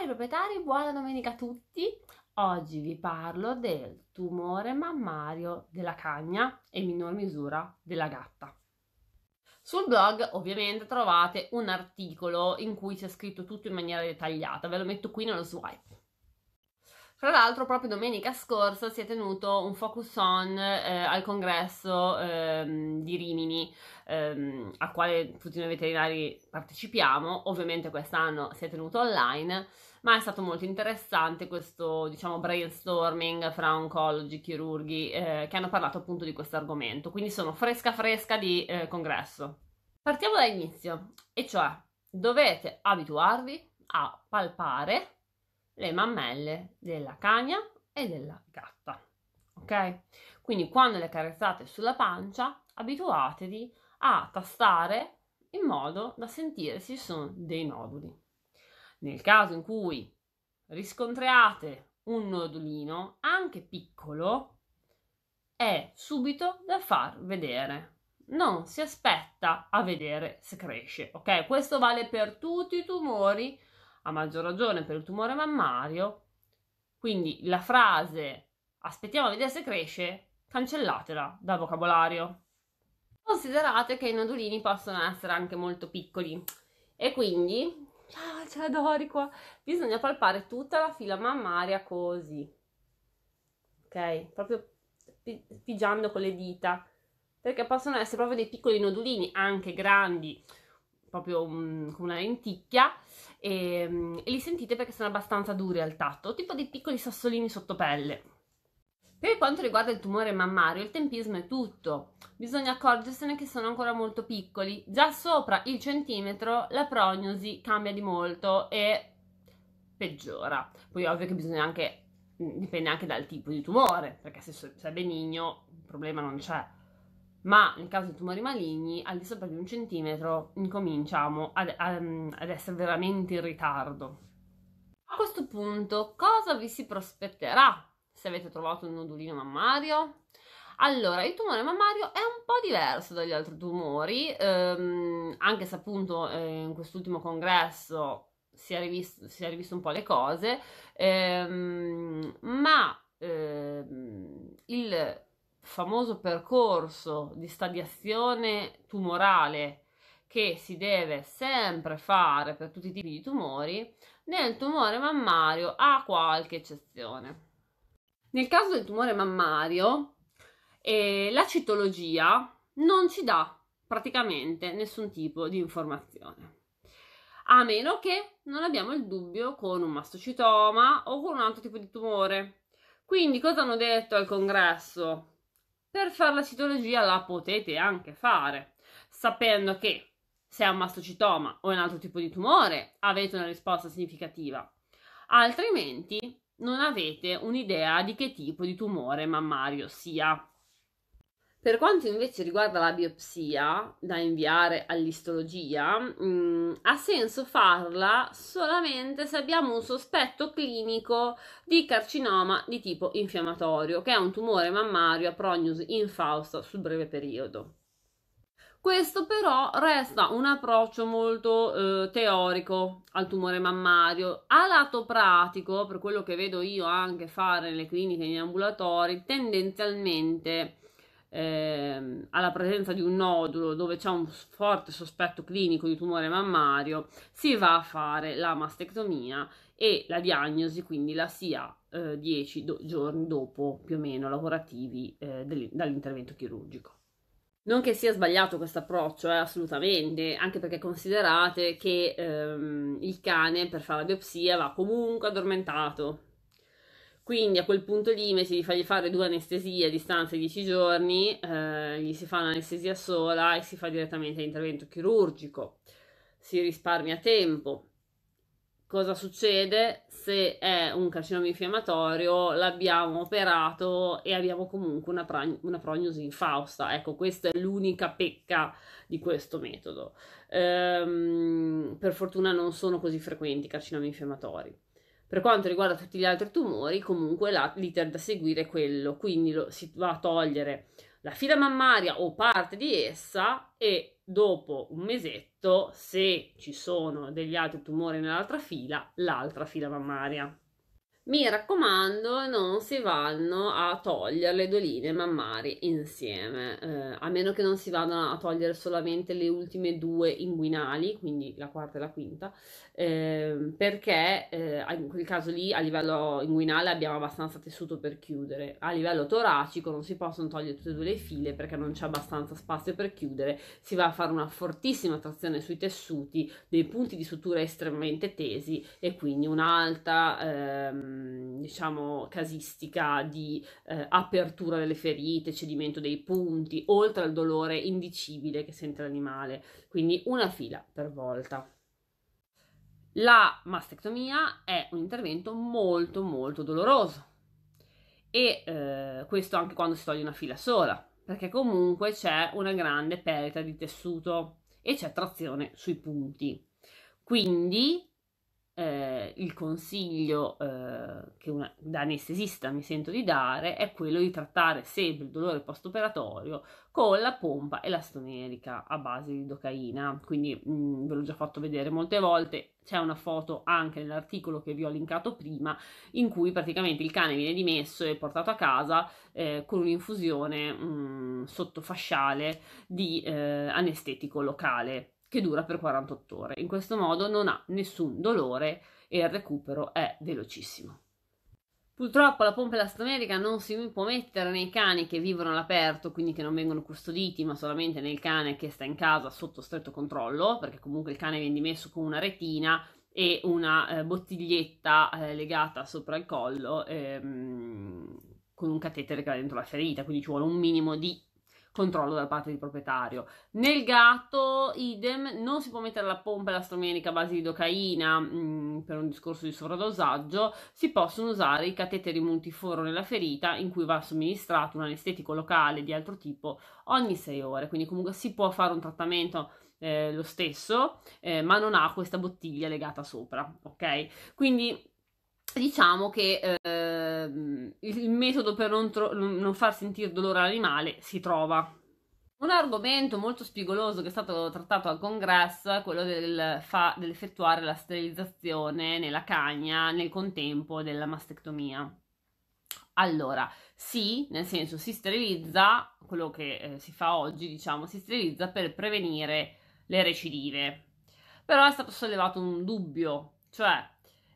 Cari proprietari, buona domenica a tutti! Oggi vi parlo del tumore mammario della cagna e in minor misura della gatta. Sul blog ovviamente trovate un articolo in cui c'è scritto tutto in maniera dettagliata, ve lo metto qui nello swipe. Fra l'altro proprio domenica scorsa si è tenuto un focus on eh, al congresso ehm, di Rimini ehm, al quale tutti noi veterinari partecipiamo, ovviamente quest'anno si è tenuto online, ma è stato molto interessante questo diciamo brainstorming fra oncologi, chirurghi eh, che hanno parlato appunto di questo argomento, quindi sono fresca fresca di eh, congresso. Partiamo dall'inizio, e cioè dovete abituarvi a palpare le mammelle della cagna e della gatta. Ok? Quindi quando le carezzate sulla pancia, abituatevi a tastare in modo da sentire se ci sono dei noduli. Nel caso in cui riscontriate un nodulino, anche piccolo, è subito da far vedere. Non si aspetta a vedere se cresce, ok? Questo vale per tutti i tumori a maggior ragione per il tumore mammario. Quindi la frase aspettiamo a vedere se cresce, cancellatela dal vocabolario. Considerate che i nodulini possono essere anche molto piccoli e quindi, ciao, ah, c'è la Dori qua, bisogna palpare tutta la fila mammaria così, ok? Proprio pigiando con le dita, perché possono essere proprio dei piccoli nodulini, anche grandi, proprio mhmm, come una lenticchia e, ehm, e, li sentite perché sono abbastanza duri al tatto, tipo dei piccoli sassolini sotto pelle. Per quanto riguarda il tumore mammario, il tempismo è tutto. Bisogna accorgersene che sono ancora molto piccoli. Già sopra il centimetro la prognosi cambia di molto e peggiora. Poi ovvio che bisogna anche, mhmm, dipende anche dal tipo di tumore, perché se, se è benigno il problema non c'è ma nel caso di tumori maligni al di sopra di un centimetro incominciamo ad, ehm, ad essere veramente in ritardo. A questo punto cosa vi si prospetterà se avete trovato un nodulino mammario? Allora, il tumore mammario è un po' diverso dagli altri tumori, ehm, anche se appunto eh, in quest'ultimo congresso si è, rivisto, si è, rivisto, un po' le cose, ehm, ma ehm, il famoso percorso di stadiazione tumorale che si deve sempre fare per tutti i tipi di tumori, nel tumore mammario ha qualche eccezione. Nel caso del tumore mammario, eh, la citologia non ci dà praticamente nessun tipo di informazione. A meno che non abbiamo il dubbio con un mastocitoma o con un altro tipo di tumore. Quindi cosa hanno detto al congresso per fare la citologia la potete anche fare, sapendo che se è un mastocitoma o un altro tipo di tumore avete una risposta significativa, altrimenti non avete un'idea di che tipo di tumore mammario sia. Per quanto invece riguarda la biopsia da inviare all'istologia, mh, mm, ha senso farla solamente se abbiamo un sospetto clinico di carcinoma di tipo infiammatorio, che è un tumore mammario a prognosi infausta sul breve periodo. Questo però resta un approccio molto eh, teorico al tumore mammario. A lato pratico, per quello che vedo io anche fare nelle cliniche e in ambulatori, tendenzialmente eh, alla presenza di un nodulo dove c'è un forte sospetto clinico di tumore mammario, si va a fare la mastectomia e la diagnosi quindi la si ha 10 eh, do- giorni dopo più o meno lavorativi eh, del- dall'intervento chirurgico. Non che sia sbagliato questo approccio, eh, assolutamente, anche perché considerate che ehm, il cane per fare la biopsia va comunque addormentato, quindi a quel punto lì, invece di fargli fare due anestesie a distanza di 10 giorni, eh, gli si fa un'anestesia sola e si fa direttamente l'intervento chirurgico. Si risparmia tempo. Cosa succede se è un carcinoma infiammatorio? L'abbiamo operato e abbiamo comunque una, pra- una prognosi infausta. Ecco, questa è l'unica pecca di questo metodo. Ehm, per fortuna non sono così frequenti i carcinomi infiammatori. Per quanto riguarda tutti gli altri tumori, comunque l'iter da seguire è quello, quindi lo, si va a togliere la fila mammaria o parte di essa e dopo un mesetto, se ci sono degli altri tumori nell'altra fila, l'altra fila mammaria. Mi raccomando, non si vanno a togliere le due linee mammarie insieme, eh, a meno che non si vadano a togliere solamente le ultime due inguinali, quindi la quarta e la quinta, eh, perché eh, in quel caso lì a livello inguinale abbiamo abbastanza tessuto per chiudere. A livello toracico non si possono togliere tutte e due le file perché non c'è abbastanza spazio per chiudere, si va a fare una fortissima trazione sui tessuti, dei punti di sutura estremamente tesi e quindi un'alta... Ehm, Ehm, diciamo, casistica di eh, apertura delle ferite, cedimento dei punti, oltre al dolore indicibile che sente l'animale, quindi una fila per volta. La mastectomia è un intervento molto molto doloroso e eh, questo anche quando si toglie una fila sola, perché comunque c'è una grande perdita di tessuto e c'è trazione sui punti. Quindi eh, il consiglio eh, che una, da anestesista mi sento di dare è quello di trattare sempre il dolore postoperatorio con la pompa elastomerica a base di docaina. Quindi mh, mm, ve l'ho già fatto vedere molte volte, c'è una foto anche nell'articolo che vi ho linkato prima in cui praticamente il cane viene dimesso e portato a casa eh, con un'infusione mh, mm, sottofasciale di eh, anestetico locale che dura per 48 ore. In questo modo non ha nessun dolore e il recupero è velocissimo. Purtroppo la pompa elastomerica non si può mettere nei cani che vivono all'aperto, quindi che non vengono custoditi, ma solamente nel cane che sta in casa sotto stretto controllo, perché comunque il cane viene dimesso con una retina e una eh, bottiglietta eh, legata sopra il collo ehm, con un catetere che va dentro la ferita, quindi ci vuole un minimo di controllo da parte del proprietario. Nel gatto, idem, non si può mettere la pompa e la stromenica a base di docaina mh, mm, per un discorso di sovradosaggio, si possono usare i cateteri multiforo nella ferita in cui va somministrato un anestetico locale di altro tipo ogni 6 ore, quindi comunque si può fare un trattamento eh, lo stesso, eh, ma non ha questa bottiglia legata sopra, ok? Quindi diciamo che eh, il metodo per non, tro- non far sentire dolore all'animale si trova. Un argomento molto spigoloso che è stato trattato al congresso è quello del fa- dell'effettuare la sterilizzazione nella cagna nel contempo della mastectomia. Allora, sì, nel senso si sterilizza, quello che eh, si fa oggi, diciamo, si sterilizza per prevenire le recidive. Però è stato sollevato un dubbio, cioè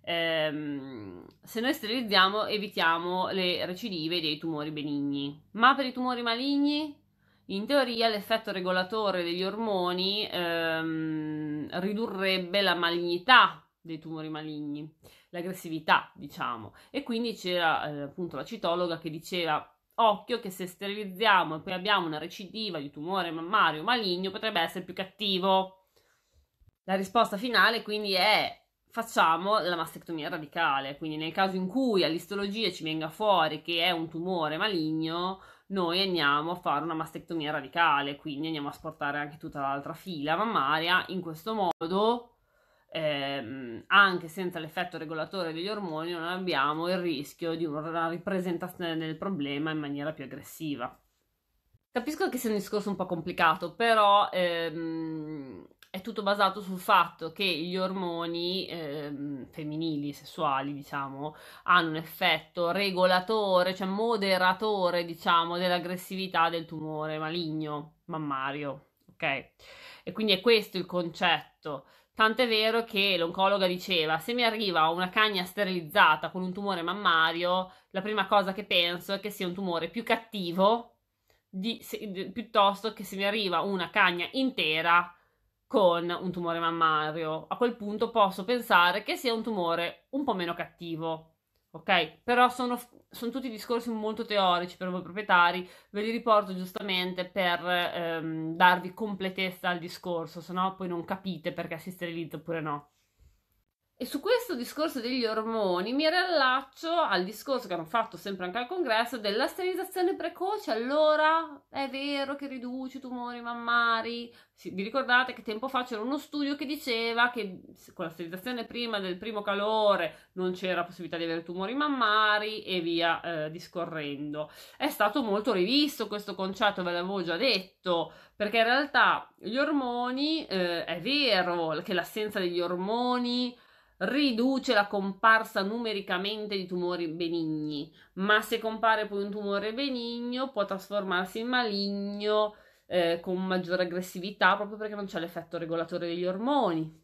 ehm, se noi sterilizziamo evitiamo le recidive dei tumori benigni. Ma per i tumori maligni, in teoria l'effetto regolatore degli ormoni ehm, ridurrebbe la malignità dei tumori maligni, l'aggressività, diciamo. E quindi c'era eh, appunto la citologa che diceva occhio che se sterilizziamo e poi abbiamo una recidiva di tumore mammario maligno potrebbe essere più cattivo. La risposta finale quindi è facciamo la mastectomia radicale, quindi nel caso in cui all'istologia ci venga fuori che è un tumore maligno, noi andiamo a fare una mastectomia radicale, quindi andiamo a sportare anche tutta l'altra fila mammaria, in questo modo ehm, anche senza l'effetto regolatore degli ormoni non abbiamo il rischio di una ripresentazione del problema in maniera più aggressiva. Capisco che sia un discorso un po' complicato, però ehm, è tutto basato sul fatto che gli ormoni eh, femminili, sessuali, diciamo, hanno un effetto regolatore, cioè moderatore, diciamo, dell'aggressività del tumore maligno mammario, ok? E quindi è questo il concetto. Tant'è vero che l'oncologa diceva: se mi arriva una cagna sterilizzata con un tumore mammario, la prima cosa che penso è che sia un tumore più cattivo di, se, di, piuttosto che se mi arriva una cagna intera con un tumore mammario. A quel punto posso pensare che sia un tumore un po' meno cattivo. Ok, però sono, sono tutti discorsi molto teorici per voi proprietari, ve li riporto giustamente per ehm, darvi completezza al discorso, se no poi non capite perché si sterilizza oppure no. E su questo discorso degli ormoni mi riallaccio al discorso che hanno fatto sempre anche al congresso della sterilizzazione precoce. Allora è vero che riduce i tumori mammari. Sì, vi ricordate che tempo fa c'era uno studio che diceva che con la sterilizzazione prima del primo calore non c'era possibilità di avere tumori mammari e via eh, discorrendo. È stato molto rivisto questo concetto, ve l'avevo già detto, perché in realtà gli ormoni, eh, è vero che l'assenza degli ormoni riduce la comparsa numericamente di tumori benigni, ma se compare poi un tumore benigno può trasformarsi in maligno eh, con maggiore aggressività proprio perché non c'è l'effetto regolatore degli ormoni.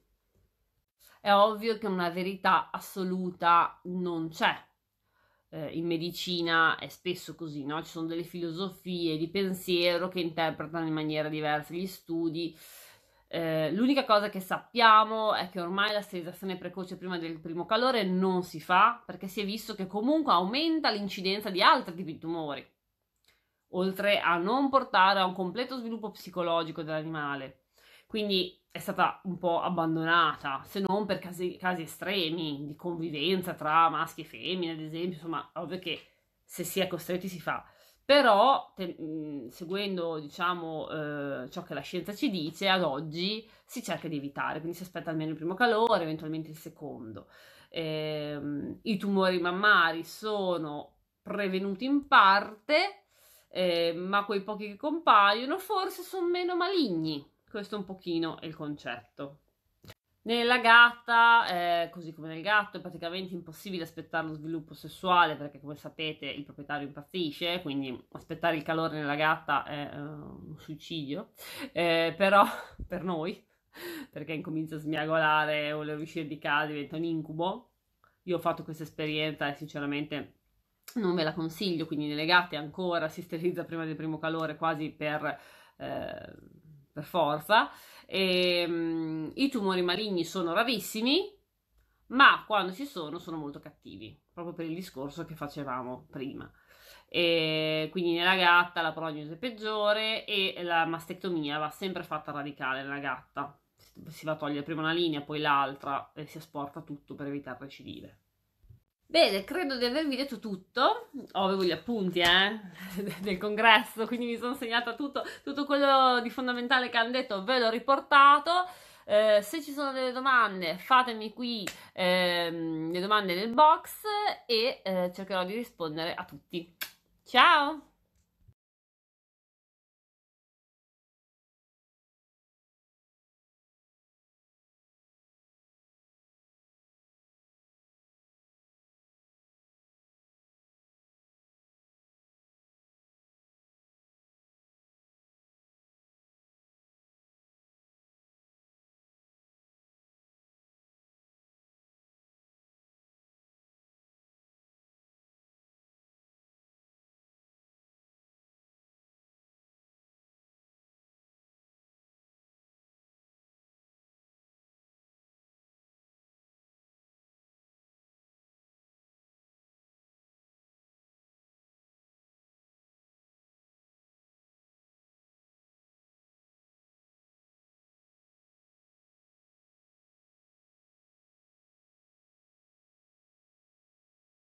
È ovvio che una verità assoluta non c'è. Eh, in medicina è spesso così, no? Ci sono delle filosofie di pensiero che interpretano in maniera diversa gli studi eh, l'unica cosa che sappiamo è che ormai la sterilizzazione precoce prima del primo calore non si fa perché si è visto che comunque aumenta l'incidenza di altri tipi di tumori, oltre a non portare a un completo sviluppo psicologico dell'animale. Quindi è stata un po' abbandonata, se non per casi, casi estremi di convivenza tra maschi e femmine, ad esempio, insomma, ovvio che se si è costretti si fa però te, mh, mhmm, seguendo diciamo, eh, ciò che la scienza ci dice ad oggi si cerca di evitare, quindi si aspetta almeno il primo calore, eventualmente il secondo. Eh, I tumori mammari sono prevenuti in parte, eh, ma quei pochi che compaiono forse sono meno maligni, questo un pochino è il concetto. Nella gatta, eh, così come nel gatto, è praticamente impossibile aspettare lo sviluppo sessuale perché, come sapete, il proprietario impazzisce, quindi aspettare il calore nella gatta è eh, un suicidio, eh, però per noi, perché incomincia a smiagolare, vuole uscire di casa, diventa un incubo. Io ho fatto questa esperienza e sinceramente non ve la consiglio, quindi nelle gatte ancora si sterilizza prima del primo calore quasi per... Eh, per forza. E, um, I tumori maligni sono rarissimi, ma quando ci sono sono molto cattivi, proprio per il discorso che facevamo prima. E quindi nella gatta la prognosi è peggiore e la mastectomia va sempre fatta radicale nella gatta. Si va a togliere prima una linea, poi l'altra e si asporta tutto per evitare recidive. Bene, credo di avervi detto tutto. Oh, avevo gli appunti eh, del congresso, quindi mi sono segnata tutto, tutto quello di fondamentale che hanno detto, ve l'ho riportato. Eh, se ci sono delle domande, fatemi qui ehm, le domande nel box e eh, cercherò di rispondere a tutti. Ciao!